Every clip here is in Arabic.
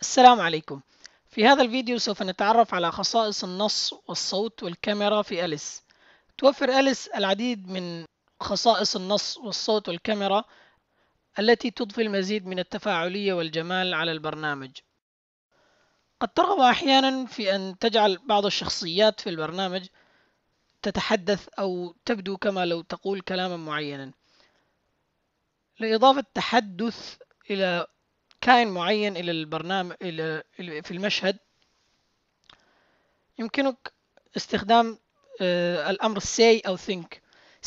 السلام عليكم في هذا الفيديو سوف نتعرف على خصائص النص والصوت والكاميرا في أليس توفر أليس العديد من خصائص النص والصوت والكاميرا التي تضفي المزيد من التفاعلية والجمال على البرنامج قد ترغب أحيانا في أن تجعل بعض الشخصيات في البرنامج تتحدث أو تبدو كما لو تقول كلاما معينا لإضافة تحدث إلى ديزاين معين الى البرنامج إلى في المشهد يمكنك استخدام آه، الامر say او think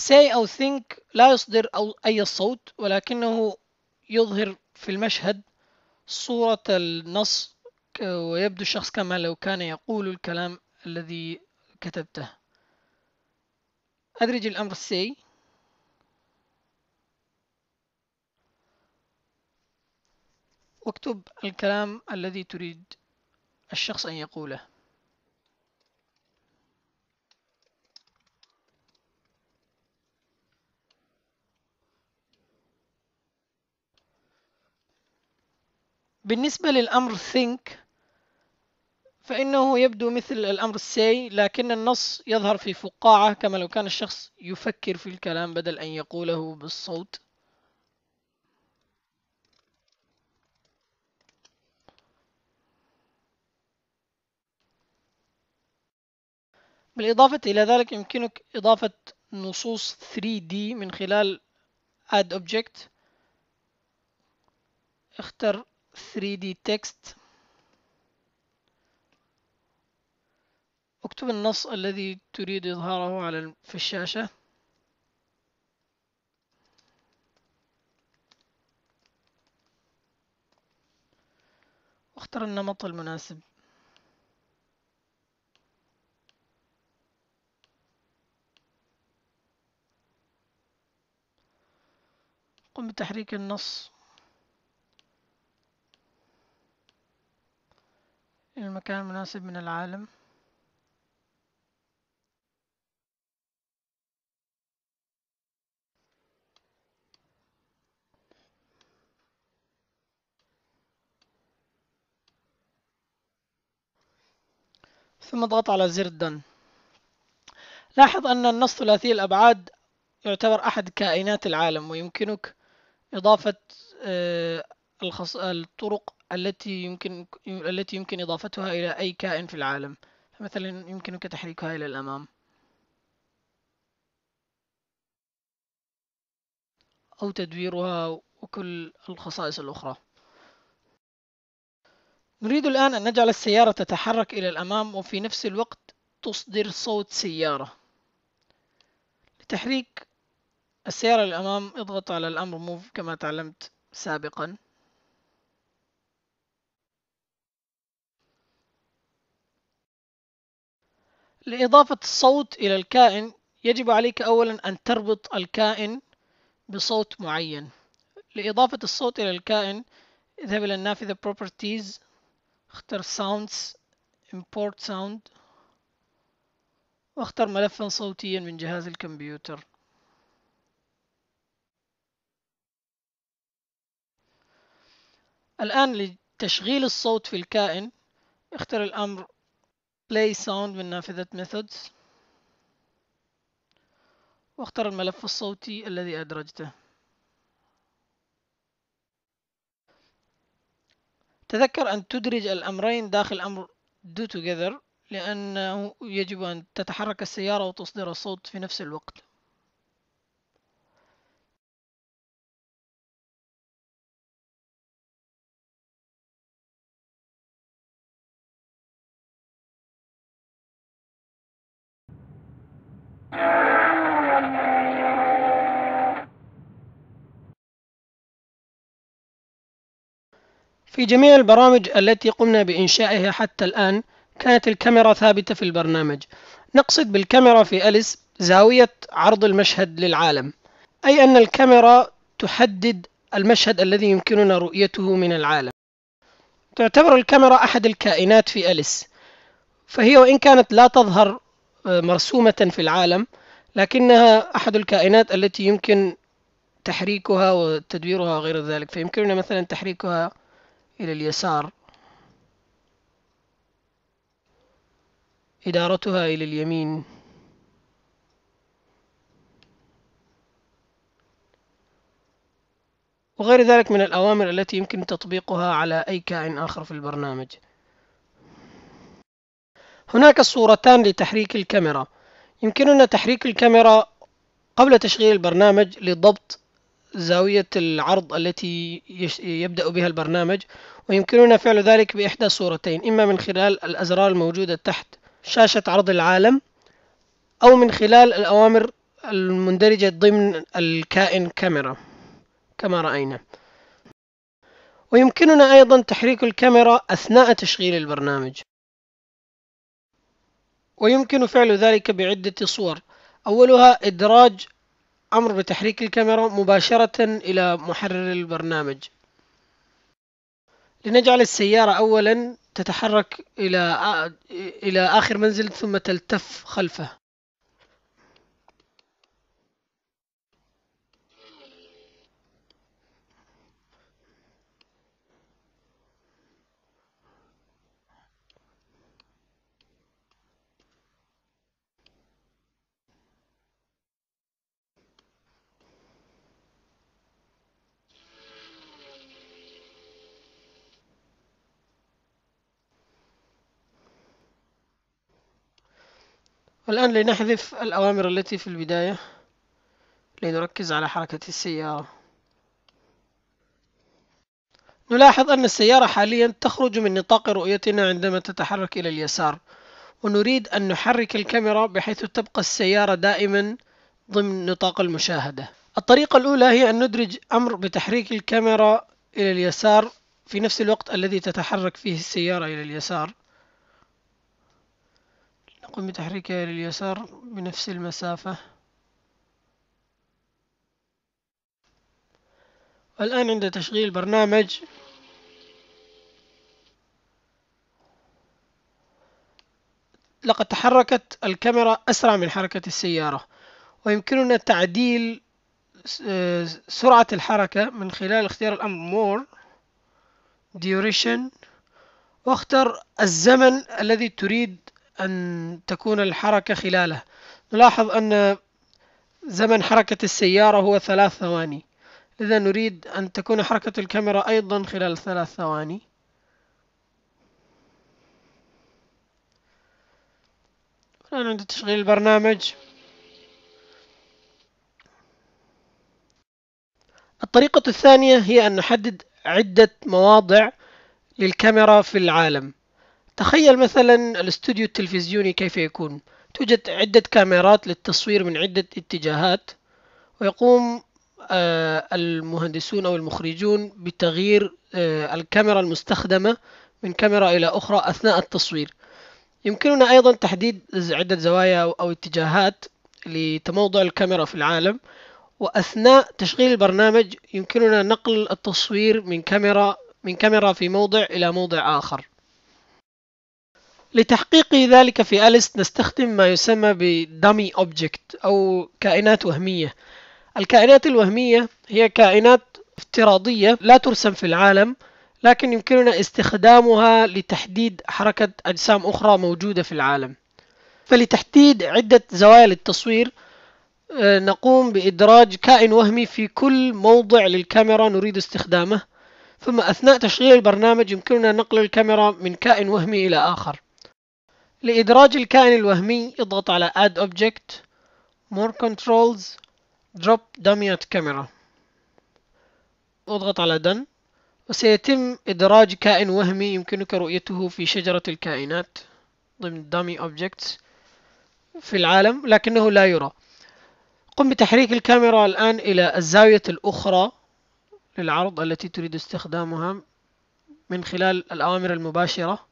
say او think لا يصدر أو اي صوت ولكنه يظهر في المشهد صورة النص ويبدو الشخص كما لو كان يقول الكلام الذي كتبته أدرج الأمر say واكتب الكلام الذي تريد الشخص أن يقوله بالنسبة للأمر think فإنه يبدو مثل الأمر say لكن النص يظهر في فقاعة كما لو كان الشخص يفكر في الكلام بدل أن يقوله بالصوت بالإضافة إلى ذلك يمكنك إضافة نصوص 3D من خلال Add Object اختر 3D Text اكتب النص الذي تريد إظهاره على في الشاشة واختر النمط المناسب قم بتحريك النص إلى المكان المناسب من العالم ثم اضغط على زر Done لاحظ أن النص ثلاثي الأبعاد يعتبر أحد كائنات العالم ويمكنك إضافة آه، الطرق التي يمكن التي يمكن إضافتها إلى أي كائن في العالم فمثلا يمكنك تحريكها إلى الأمام أو تدويرها وكل الخصائص الأخرى نريد الآن أن نجعل السيارة تتحرك إلى الأمام وفي نفس الوقت تصدر صوت سيارة لتحريك السيارة للأمام اضغط على الأمر موف كما تعلمت سابقا لإضافة الصوت إلى الكائن يجب عليك أولا أن تربط الكائن بصوت معين لإضافة الصوت إلى الكائن اذهب إلى النافذة Properties اختر Sounds Import Sound واختر ملفا صوتيا من جهاز الكمبيوتر الآن لتشغيل الصوت في الكائن اختر الأمر play sound من نافذة methods واختر الملف الصوتي الذي أدرجته تذكر أن تدرج الأمرين داخل أمر do together لأنه يجب أن تتحرك السيارة وتصدر الصوت في نفس الوقت في جميع البرامج التي قمنا بإنشائها حتى الآن كانت الكاميرا ثابتة في البرنامج نقصد بالكاميرا في أليس زاوية عرض المشهد للعالم أي أن الكاميرا تحدد المشهد الذي يمكننا رؤيته من العالم تعتبر الكاميرا أحد الكائنات في أليس فهي وإن كانت لا تظهر مرسومة في العالم لكنها أحد الكائنات التي يمكن تحريكها وتدويرها وغير ذلك فيمكننا مثلا تحريكها إلى اليسار إدارتها إلى اليمين وغير ذلك من الأوامر التي يمكن تطبيقها على أي كائن آخر في البرنامج هناك صورتان لتحريك الكاميرا يمكننا تحريك الكاميرا قبل تشغيل البرنامج لضبط زاوية العرض التي يبدأ بها البرنامج ويمكننا فعل ذلك بإحدى صورتين إما من خلال الأزرار الموجودة تحت شاشة عرض العالم أو من خلال الأوامر المندرجة ضمن الكائن كاميرا كما رأينا ويمكننا أيضا تحريك الكاميرا أثناء تشغيل البرنامج ويمكن فعل ذلك بعدة صور أولها إدراج أمر بتحريك الكاميرا مباشرة إلى محرر البرنامج لنجعل السيارة أولا تتحرك إلى آخر منزل ثم تلتف خلفه والآن لنحذف الأوامر التي في البداية لنركز على حركة السيارة نلاحظ أن السيارة حاليا تخرج من نطاق رؤيتنا عندما تتحرك إلى اليسار ونريد أن نحرك الكاميرا بحيث تبقى السيارة دائما ضمن نطاق المشاهدة الطريقة الأولى هي أن ندرج أمر بتحريك الكاميرا إلى اليسار في نفس الوقت الذي تتحرك فيه السيارة إلى اليسار نقوم بتحريكها لليسار بنفس المسافة الآن عند تشغيل البرنامج لقد تحركت الكاميرا أسرع من حركة السيارة ويمكننا تعديل آه، سرعة الحركة من خلال اختيار الأمر More Duration واختر الزمن الذي تريد أن تكون الحركة خلاله نلاحظ أن زمن حركة السيارة هو ثلاث ثواني إذا نريد أن تكون حركة الكاميرا أيضا خلال ثلاث ثواني الآن عند تشغيل البرنامج الطريقة الثانية هي أن نحدد عدة مواضع للكاميرا في العالم تخيل مثلا الاستوديو التلفزيوني كيف يكون توجد عدة كاميرات للتصوير من عدة اتجاهات ويقوم آه، المهندسون أو المخرجون بتغيير آه، الكاميرا المستخدمة من كاميرا إلى أخرى أثناء التصوير يمكننا أيضا تحديد عدة زوايا أو اتجاهات لتموضع الكاميرا في العالم وأثناء تشغيل البرنامج يمكننا نقل التصوير من كاميرا من كاميرا في موضع إلى موضع آخر لتحقيق ذلك في أليس نستخدم ما يسمى بدمي أوبجكت أو كائنات وهمية الكائنات الوهمية هي كائنات افتراضية لا ترسم في العالم لكن يمكننا استخدامها لتحديد حركة أجسام أخرى موجودة في العالم فلتحديد عدة زوايا للتصوير آه، نقوم بإدراج كائن وهمي في كل موضع للكاميرا نريد استخدامه ثم أثناء تشغيل البرنامج يمكننا نقل الكاميرا من كائن وهمي إلى آخر لإدراج الكائن الوهمي اضغط على Add Object More Controls Drop Dummy at Camera اضغط على Done وسيتم إدراج كائن وهمي يمكنك رؤيته في شجرة الكائنات ضمن Dummy Objects في العالم لكنه لا يرى قم بتحريك الكاميرا الآن إلى الزاوية الأخرى للعرض التي تريد استخدامها من خلال الأوامر المباشرة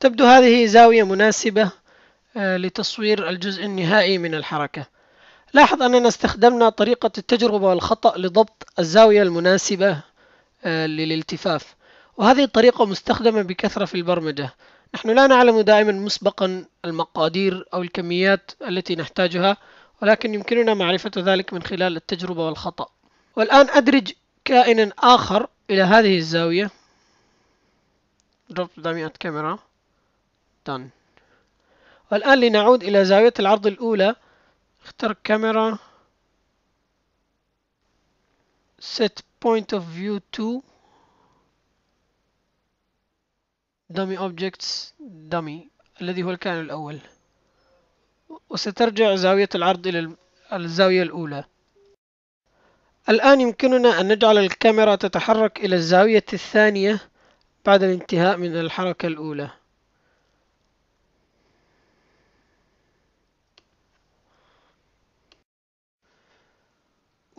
تبدو هذه زاوية مناسبة آه، لتصوير الجزء النهائي من الحركة لاحظ أننا استخدمنا طريقة التجربة والخطأ لضبط الزاوية المناسبة آه، للالتفاف وهذه الطريقة مستخدمة بكثرة في البرمجة نحن لا نعلم دائما مسبقا المقادير أو الكميات التي نحتاجها ولكن يمكننا معرفة ذلك من خلال التجربة والخطأ والآن أدرج كائنا آخر إلى هذه الزاوية ضبط 900 كاميرا طن والآن لنعود إلى زاوية العرض الأولى اختر كاميرا set point of view to dummy objects dummy الذي هو الكائن الأول وسترجع زاوية العرض إلى الزاوية الأولى الآن يمكننا أن نجعل الكاميرا تتحرك إلى الزاوية الثانية بعد الانتهاء من الحركة الأولى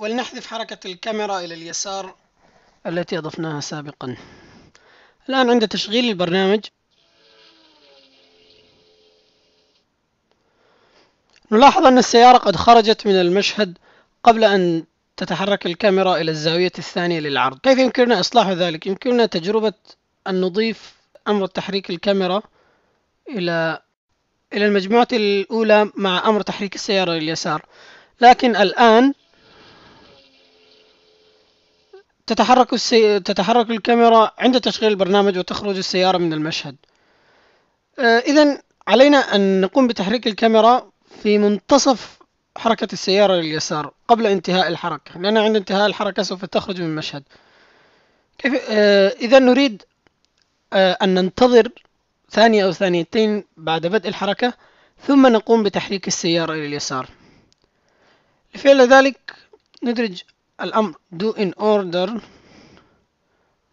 ولنحذف حركة الكاميرا إلى اليسار التي أضفناها سابقا الآن عند تشغيل البرنامج نلاحظ أن السيارة قد خرجت من المشهد قبل أن تتحرك الكاميرا إلى الزاوية الثانية للعرض كيف يمكننا إصلاح ذلك؟ يمكننا تجربة أن نضيف أمر تحريك الكاميرا إلى إلى المجموعة الأولى مع أمر تحريك السيارة لليسار لكن الآن تتحرك السي... تتحرك الكاميرا عند تشغيل البرنامج وتخرج السيارة من المشهد آه، إذا علينا أن نقوم بتحريك الكاميرا في منتصف حركة السيارة لليسار قبل انتهاء الحركة لأن عند انتهاء الحركة سوف تخرج من المشهد كيف... آه، إذا نريد آه، أن ننتظر ثانية أو ثانيتين بعد بدء الحركة ثم نقوم بتحريك السيارة إلى اليسار لفعل ذلك ندرج الأمر do in order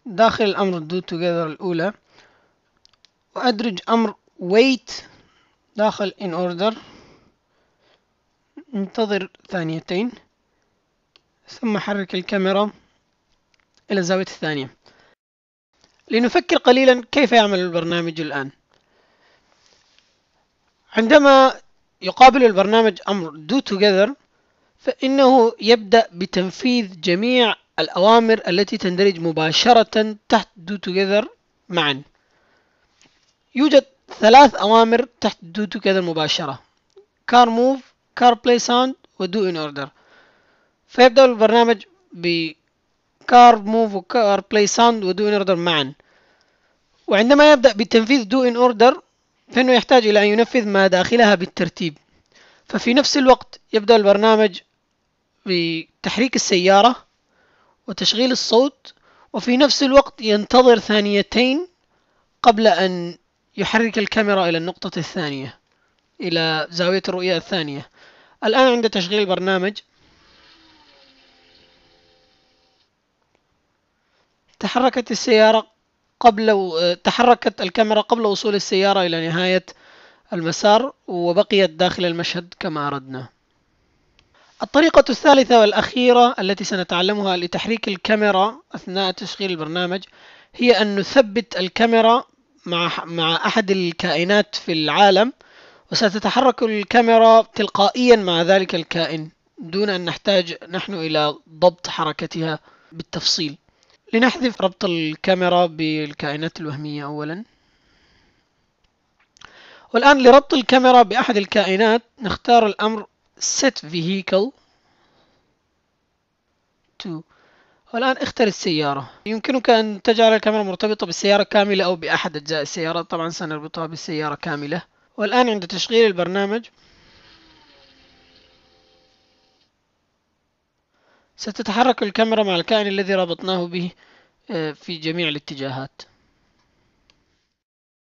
داخل الأمر do together الأولى وأدرج أمر wait داخل in order انتظر ثانيتين ثم حرك الكاميرا إلى الزاوية الثانية لنفكر قليلا كيف يعمل البرنامج الآن عندما يقابل البرنامج أمر do together فإنه يبدأ بتنفيذ جميع الأوامر التي تندرج مباشرة تحت do together معا يوجد ثلاث أوامر تحت do together مباشرة car move car play sound و do in order فيبدأ البرنامج ب car move و car play sound و do in order معا وعندما يبدأ بتنفيذ do in order فإنه يحتاج إلى أن ينفذ ما داخلها بالترتيب ففي نفس الوقت يبدأ البرنامج بتحريك السيارة وتشغيل الصوت وفي نفس الوقت ينتظر ثانيتين قبل أن يحرك الكاميرا إلى النقطة الثانية إلى زاوية الرؤية الثانية الآن عند تشغيل البرنامج تحركت السيارة قبل و... تحركت الكاميرا قبل وصول السيارة إلى نهاية المسار وبقيت داخل المشهد كما أردنا الطريقة الثالثة والأخيرة التي سنتعلمها لتحريك الكاميرا أثناء تشغيل البرنامج هي أن نثبت الكاميرا مع مع أحد الكائنات في العالم وستتحرك الكاميرا تلقائيا مع ذلك الكائن دون أن نحتاج نحن إلى ضبط حركتها بالتفصيل لنحذف ربط الكاميرا بالكائنات الوهمية أولا والآن لربط الكاميرا بأحد الكائنات نختار الأمر set vehicle to والآن اختر السيارة يمكنك أن تجعل الكاميرا مرتبطة بالسيارة كاملة أو بأحد أجزاء السيارة طبعا سنربطها بالسيارة كاملة والآن عند تشغيل البرنامج ستتحرك الكاميرا مع الكائن الذي ربطناه به آه، في جميع الاتجاهات